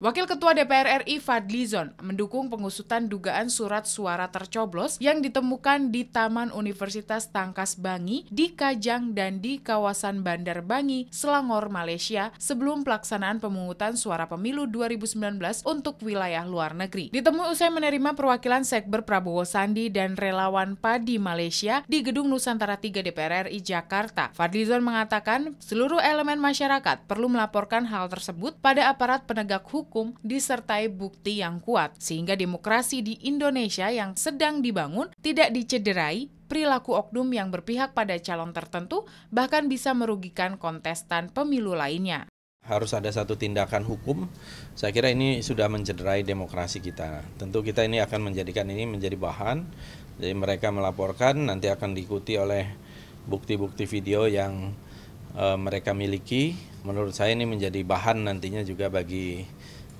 Wakil Ketua DPR RI Fadlizon mendukung pengusutan dugaan surat suara tercoblos yang ditemukan di Taman Universitas Tangkas Bangi di Kajang dan di kawasan Bandar Bangi, Selangor, Malaysia sebelum pelaksanaan pemungutan suara pemilu 2019 untuk wilayah luar negeri. Ditemui usai menerima perwakilan Sekber Prabowo Sandi dan relawan Padi Malaysia di Gedung Nusantara 3 DPR RI Jakarta. Fadlizon mengatakan seluruh elemen masyarakat perlu melaporkan hal tersebut pada aparat penegak hukum hukum disertai bukti yang kuat, sehingga demokrasi di Indonesia yang sedang dibangun tidak dicederai perilaku oknum yang berpihak pada calon tertentu bahkan bisa merugikan kontestan pemilu lainnya. Harus ada satu tindakan hukum. Saya kira ini sudah mencederai demokrasi kita. Tentu kita ini akan menjadikan ini menjadi bahan. Jadi mereka melaporkan nanti akan diikuti oleh bukti-bukti video yang e, mereka miliki. Menurut saya ini menjadi bahan nantinya juga bagi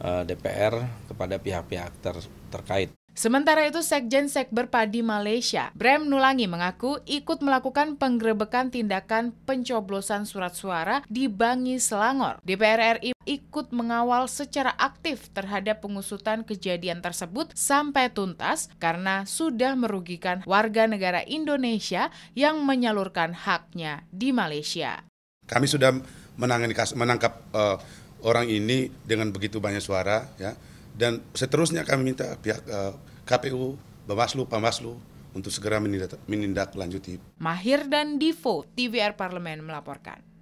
Eh, DPR kepada pihak-pihak ter terkait. Sementara itu, Sekjen Sekber Padi Malaysia, Brem Nulangi mengaku ikut melakukan penggerebekan tindakan pencoblosan surat suara di Bangi Selangor. DPR RI ikut mengawal secara aktif terhadap pengusutan kejadian tersebut sampai tuntas karena sudah merugikan warga negara Indonesia yang menyalurkan haknya di Malaysia. Kami sudah menangkap uh, orang ini dengan begitu banyak suara ya dan seterusnya kami minta pihak uh, KPU, Bawaslu, Pamaslu untuk segera menindak, menindaklanjuti. Mahir dan Divo, TVR Parlemen melaporkan.